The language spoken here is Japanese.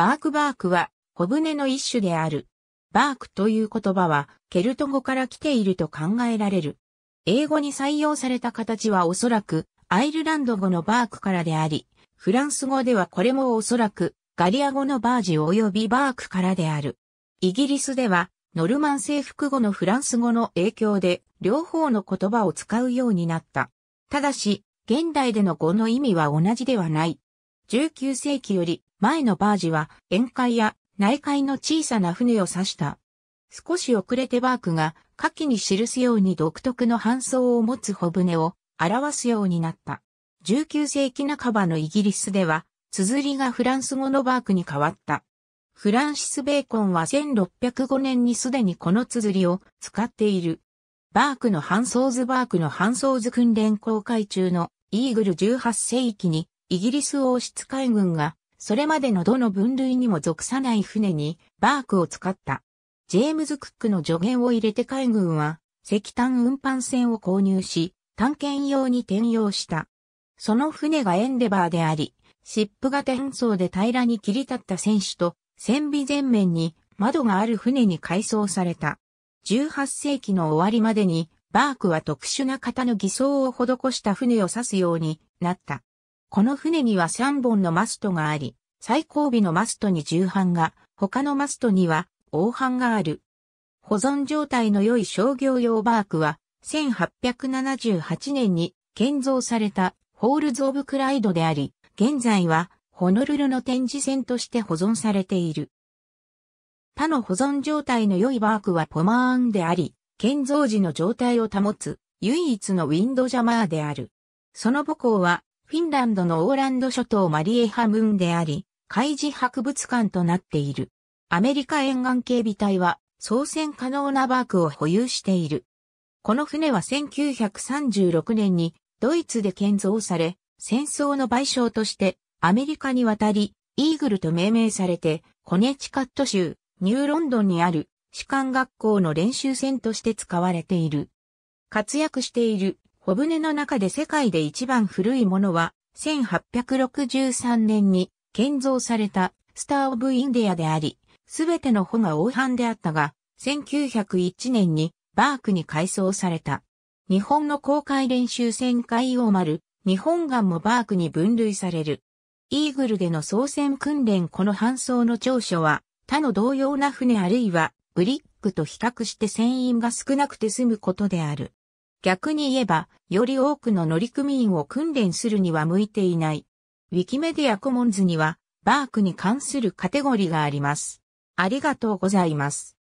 バークバークは、小舟の一種である。バークという言葉は、ケルト語から来ていると考えられる。英語に採用された形はおそらく、アイルランド語のバークからであり、フランス語ではこれもおそらく、ガリア語のバージ及びバークからである。イギリスでは、ノルマン征服後のフランス語の影響で、両方の言葉を使うようになった。ただし、現代での語の意味は同じではない。19世紀より前のバージは沿海や内海の小さな船を指した。少し遅れてバークが下記に記すように独特の搬送を持つ小船を表すようになった。19世紀半ばのイギリスでは、綴りがフランス語のバークに変わった。フランシス・ベーコンは1605年にすでにこの綴りを使っている。バークの搬送図バークの搬送図訓練公開中のイーグル18世紀にイギリス王室海軍がそれまでのどの分類にも属さない船にバークを使った。ジェームズ・クックの助言を入れて海軍は石炭運搬船を購入し、探検用に転用した。その船がエンデバーであり、シップが転送で平らに切り立った船首と船尾前面に窓がある船に改装された。18世紀の終わりまでに、バークは特殊な型の偽装を施した船を指すようになった。この船には3本のマストがあり、最後尾のマストに重版が、他のマストには黄版がある。保存状態の良い商業用バークは、1878年に建造されたホールズ・オブ・クライドであり、現在はホノルルの展示船として保存されている。他の保存状態の良いバークはポマーンであり、建造時の状態を保つ唯一のウィンドジャマーである。その母校はフィンランドのオーランド諸島マリエハムーンであり、海事博物館となっている。アメリカ沿岸警備隊は、操船可能なバークを保有している。この船は1936年にドイツで建造され、戦争の賠償としてアメリカに渡り、イーグルと命名されて、コネチカット州、ニューロンドンにある士官学校の練習船として使われている。活躍している小舟の中で世界で一番古いものは、1863年に建造されたスター・オブ・インディアであり、すべての帆が黄斑であったが、1901年にバークに改装された。日本の公開練習船海洋丸、日本岸もバークに分類される。イーグルでの操船訓練この搬送の長所は、他の同様な船あるいはブリックと比較して船員が少なくて済むことである。逆に言えば、より多くの乗組員を訓練するには向いていない。ウィキメディアコモンズには、バークに関するカテゴリーがあります。ありがとうございます。